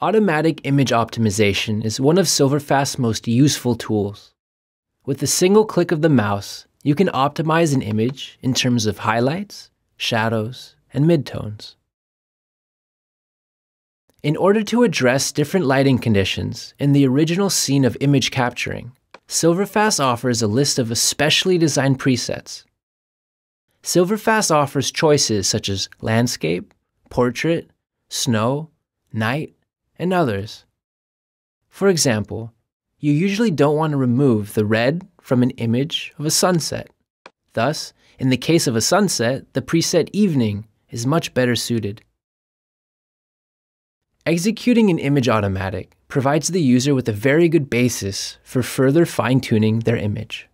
Automatic image optimization is one of Silverfast's most useful tools. With a single click of the mouse, you can optimize an image in terms of highlights, shadows, and midtones. In order to address different lighting conditions in the original scene of image capturing, Silverfast offers a list of especially designed presets. Silverfast offers choices such as landscape, portrait, snow, night, and others. For example, you usually don't want to remove the red from an image of a sunset. Thus, in the case of a sunset, the preset evening is much better suited. Executing an image automatic provides the user with a very good basis for further fine-tuning their image.